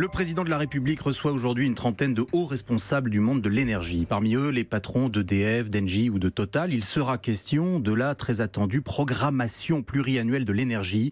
Le président de la République reçoit aujourd'hui une trentaine de hauts responsables du monde de l'énergie. Parmi eux, les patrons d'EDF, d'Engie ou de Total. Il sera question de la très attendue programmation pluriannuelle de l'énergie.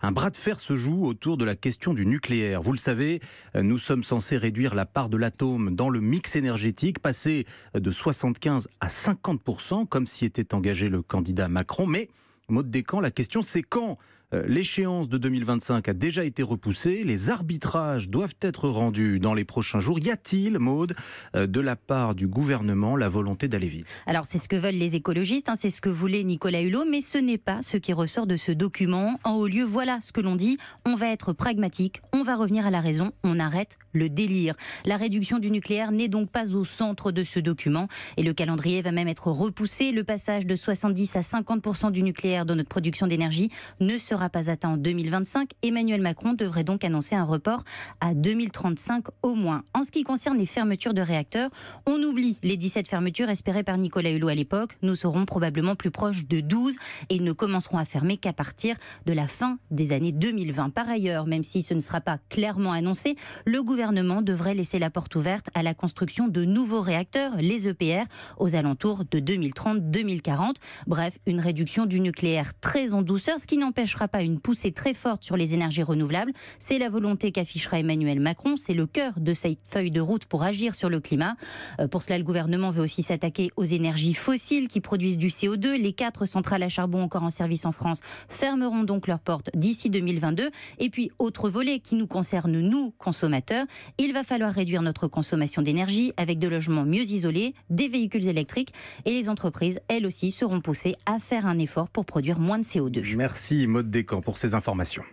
Un bras de fer se joue autour de la question du nucléaire. Vous le savez, nous sommes censés réduire la part de l'atome dans le mix énergétique, passer de 75 à 50 comme s'y était engagé le candidat Macron. Mais mot de décan, la question c'est quand euh, l'échéance de 2025 a déjà été repoussée. Les arbitrages doivent être rendus dans les prochains jours. Y a-t-il, Maude, euh, de la part du gouvernement, la volonté d'aller vite Alors, c'est ce que veulent les écologistes, hein, c'est ce que voulait Nicolas Hulot, mais ce n'est pas ce qui ressort de ce document. En haut lieu, voilà ce que l'on dit. On va être pragmatique, on va revenir à la raison, on arrête le délire. La réduction du nucléaire n'est donc pas au centre de ce document et le calendrier va même être repoussé. Le passage de 70 à 50% du nucléaire dans notre production d'énergie ne sera pas atteint en 2025. Emmanuel Macron devrait donc annoncer un report à 2035 au moins. En ce qui concerne les fermetures de réacteurs, on oublie les 17 fermetures espérées par Nicolas Hulot à l'époque. Nous serons probablement plus proches de 12 et ils ne commenceront à fermer qu'à partir de la fin des années 2020. Par ailleurs, même si ce ne sera pas clairement annoncé, le gouvernement devrait laisser la porte ouverte à la construction de nouveaux réacteurs, les EPR, aux alentours de 2030-2040. Bref, une réduction du nucléaire très en douceur, ce qui n'empêchera pas une poussée très forte sur les énergies renouvelables. C'est la volonté qu'affichera Emmanuel Macron. C'est le cœur de cette feuille de route pour agir sur le climat. Euh, pour cela, le gouvernement veut aussi s'attaquer aux énergies fossiles qui produisent du CO2. Les quatre centrales à charbon encore en service en France fermeront donc leurs portes d'ici 2022. Et puis, autre volet qui nous concerne, nous, consommateurs, il va falloir réduire notre consommation d'énergie avec des logements mieux isolés, des véhicules électriques et les entreprises, elles aussi, seront poussées à faire un effort pour produire moins de CO2. Merci, mode pour ces informations.